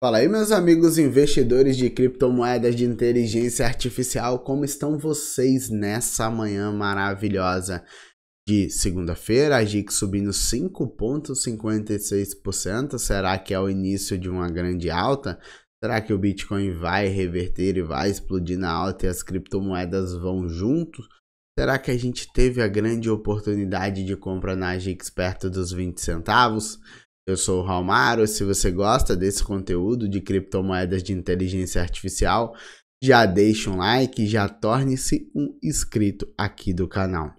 Fala aí, meus amigos investidores de criptomoedas de inteligência artificial, como estão vocês nessa manhã maravilhosa de segunda-feira? A GIC subindo 5,56%. Será que é o início de uma grande alta? Será que o Bitcoin vai reverter e vai explodir na alta e as criptomoedas vão junto? Será que a gente teve a grande oportunidade de compra na GIX perto dos 20 centavos? Eu sou o Raulmaro. Se você gosta desse conteúdo de criptomoedas de inteligência artificial, já deixe um like e já torne-se um inscrito aqui do canal.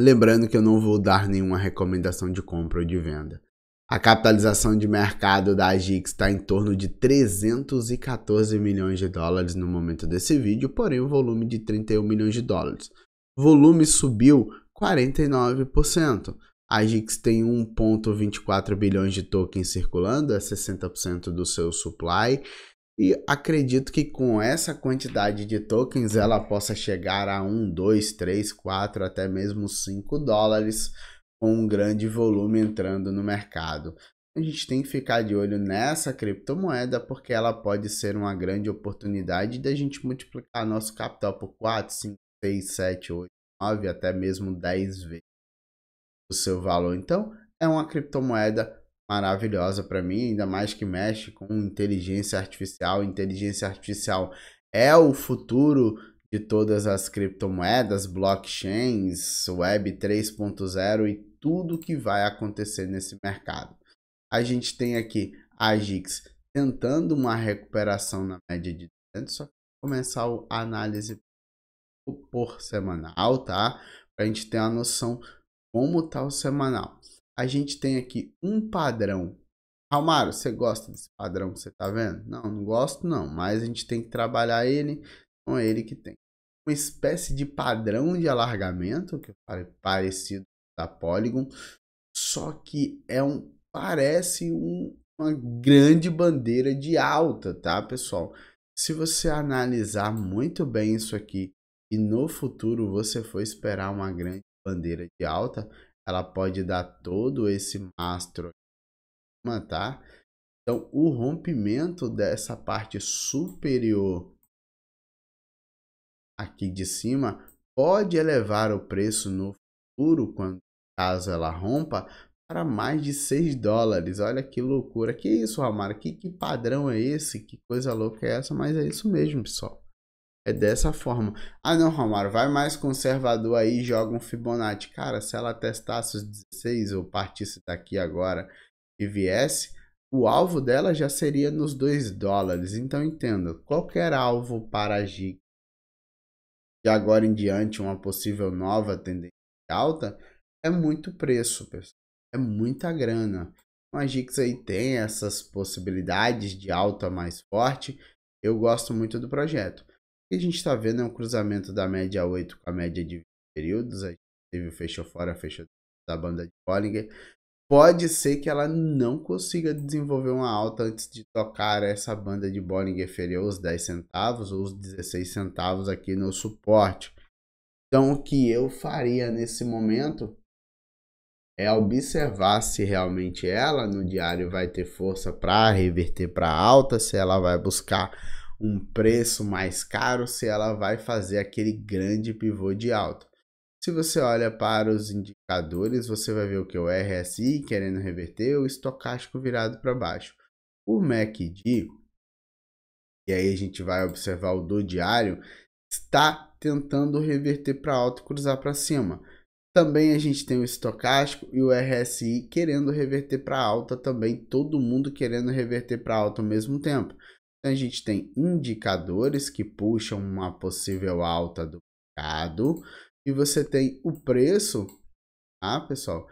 Lembrando que eu não vou dar nenhuma recomendação de compra ou de venda. A capitalização de mercado da AGIX está em torno de 314 milhões de dólares no momento desse vídeo, porém o volume de 31 milhões de dólares. volume subiu 49%. A GIX tem 1,24 bilhões de tokens circulando, é 60% do seu supply. E acredito que com essa quantidade de tokens ela possa chegar a 1, 2, 3, 4, até mesmo 5 dólares, com um grande volume entrando no mercado. A gente tem que ficar de olho nessa criptomoeda porque ela pode ser uma grande oportunidade da gente multiplicar nosso capital por 4, 5, 6, 7, 8, 9, até mesmo 10 vezes o seu valor. Então, é uma criptomoeda maravilhosa para mim, ainda mais que mexe com inteligência artificial. Inteligência artificial é o futuro de todas as criptomoedas, blockchains, web 3.0 e tudo que vai acontecer nesse mercado. A gente tem aqui a Gix tentando uma recuperação na média de 200, só começar a análise por semanal, tá? Para a gente ter uma noção como tá o semanal. A gente tem aqui um padrão. Almaro, você gosta desse padrão que você tá vendo? Não, não gosto não, mas a gente tem que trabalhar ele, então é ele que tem. Uma espécie de padrão de alargamento, que é parecido da Polygon, só que é um parece um, uma grande bandeira de alta, tá, pessoal? Se você analisar muito bem isso aqui e no futuro você for esperar uma grande bandeira de alta, ela pode dar todo esse mastro, tá? Então, o rompimento dessa parte superior aqui de cima pode elevar o preço no futuro, quando caso ela rompa, para mais de 6 dólares. Olha que loucura. Que isso, Amara? Que, que padrão é esse? Que coisa louca é essa? Mas é isso mesmo, pessoal. É dessa forma. Ah, não, Romário, vai mais conservador aí e joga um Fibonacci. Cara, se ela testasse os 16 ou partisse daqui agora e viesse, o alvo dela já seria nos 2 dólares. Então entenda, qualquer alvo para a GIC de agora em diante, uma possível nova tendência alta, é muito preço, pessoal. É muita grana. Então a GIX aí tem essas possibilidades de alta mais forte. Eu gosto muito do projeto que a gente está vendo é um cruzamento da média 8 com a média de períodos. A gente teve o fechou fora, fechou da banda de Bollinger. Pode ser que ela não consiga desenvolver uma alta antes de tocar essa banda de Bollinger inferior os 10 centavos ou os 16 centavos aqui no suporte. Então, o que eu faria nesse momento é observar se realmente ela no diário vai ter força para reverter para alta, se ela vai buscar um preço mais caro se ela vai fazer aquele grande pivô de alta. Se você olha para os indicadores, você vai ver o que o RSI querendo reverter, o estocástico virado para baixo. O MACD, e aí a gente vai observar o do diário, está tentando reverter para alto e cruzar para cima. Também a gente tem o estocástico e o RSI querendo reverter para alta também, todo mundo querendo reverter para alta ao mesmo tempo. Então, a gente tem indicadores que puxam uma possível alta do mercado. E você tem o preço, tá, pessoal?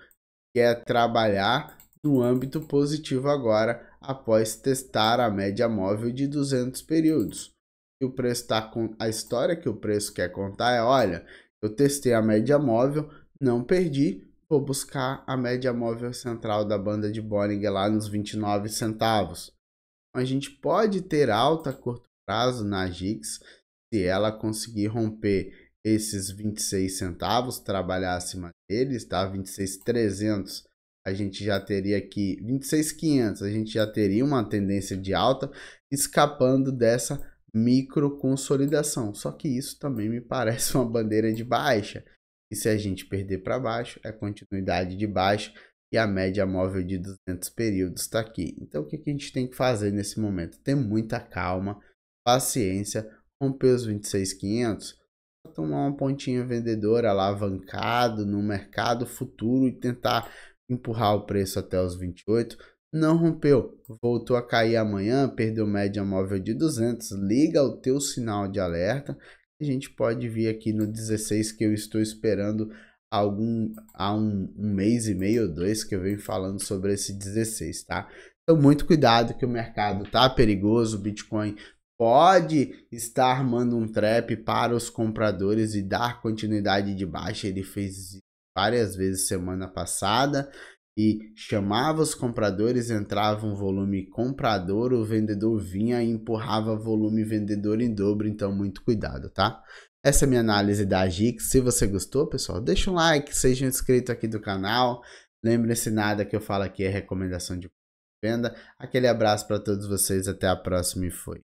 Que é trabalhar no âmbito positivo agora, após testar a média móvel de 200 períodos. E o preço tá com a história que o preço quer contar é, olha, eu testei a média móvel, não perdi, vou buscar a média móvel central da banda de Bollinger lá nos 29 centavos a gente pode ter alta a curto prazo na GIX se ela conseguir romper esses 26 centavos, trabalhar acima deles, tá? 26,300 a gente já teria aqui, 26,500 a gente já teria uma tendência de alta, escapando dessa micro consolidação. Só que isso também me parece uma bandeira de baixa. E se a gente perder para baixo, é continuidade de baixo e a média móvel de 200 períodos está aqui. Então, o que, a gente tem que fazer nesse momento? Ter muita calma, paciência, romper os 26,500, tomar uma pontinha vendedora alavancado no mercado futuro e tentar empurrar o preço até os 28. Não rompeu, voltou a cair amanhã, perdeu média móvel de 200, liga o teu sinal de alerta. A gente pode vir aqui no 16 que eu estou esperando algum, há um, um mês e meio ou dois que eu venho falando sobre esse 16, tá? Então, muito cuidado que o mercado tá perigoso, o Bitcoin pode estar armando um trap para os compradores e dar continuidade de baixa. Ele fez várias vezes semana passada e chamava os compradores, entrava um volume comprador, o vendedor vinha e empurrava volume vendedor em dobro, então muito cuidado, tá? Essa é a minha análise da AGIC. Se você gostou, pessoal, deixa um like, seja inscrito aqui do canal. Lembre-se, nada que eu falo aqui é recomendação de venda. Aquele abraço para todos vocês, até a próxima e fui.